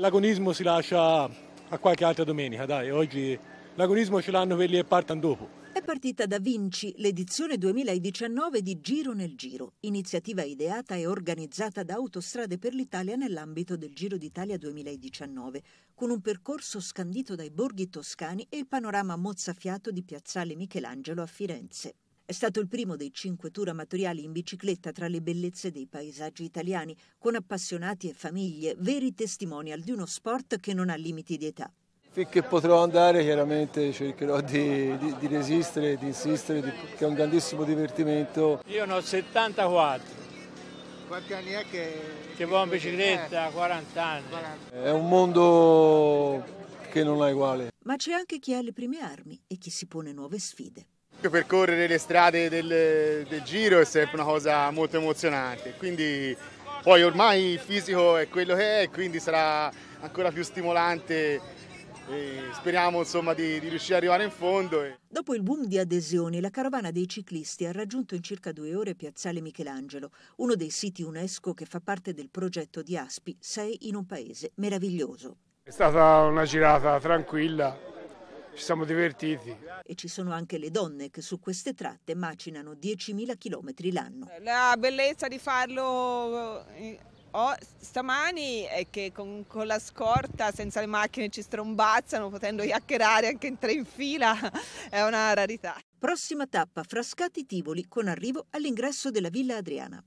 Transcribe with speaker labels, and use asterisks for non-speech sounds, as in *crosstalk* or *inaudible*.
Speaker 1: L'agonismo si lascia a qualche altra domenica, dai, oggi l'agonismo ce l'hanno quelli che partono dopo.
Speaker 2: È partita da Vinci l'edizione 2019 di Giro nel Giro, iniziativa ideata e organizzata da Autostrade per l'Italia nell'ambito del Giro d'Italia 2019, con un percorso scandito dai borghi toscani e il panorama mozzafiato di Piazzale Michelangelo a Firenze. È stato il primo dei cinque tour amatoriali in bicicletta tra le bellezze dei paesaggi italiani, con appassionati e famiglie, veri testimonial di uno sport che non ha limiti di età.
Speaker 3: Finché potrò andare chiaramente cercherò di, di, di resistere, di insistere, di, che è un grandissimo divertimento.
Speaker 1: Io ne ho 74. Quanti anni è che... Che vado in bicicletta? 40 anni. È
Speaker 4: un mondo che non ha uguale.
Speaker 2: Ma c'è anche chi ha le prime armi e chi si
Speaker 4: pone nuove sfide. Percorrere le strade del, del, giro è sempre una cosa molto emozionante, quindi poi ormai il fisico è quello che è, quindi sarà ancora più stimolante speriamo insomma, di, di, riuscire ad arrivare in fondo.
Speaker 2: Dopo il boom di adesioni, la carovana dei ciclisti ha raggiunto in circa due ore Piazzale Michelangelo, uno dei siti UNESCO che fa parte del progetto di Aspi, 6 in un paese meraviglioso.
Speaker 4: È stata una girata tranquilla, ci siamo divertiti.
Speaker 2: E ci sono anche le donne che su queste tratte macinano 10.000 km l'anno.
Speaker 5: La bellezza di farlo oh, stamani è che con, con, la scorta, senza le macchine ci strombazzano, potendo chiacchierare anche in tre in fila, *laughs*
Speaker 2: è una rarità. Prossima tappa, Frascati Tivoli, con arrivo all'ingresso della Villa Adriana.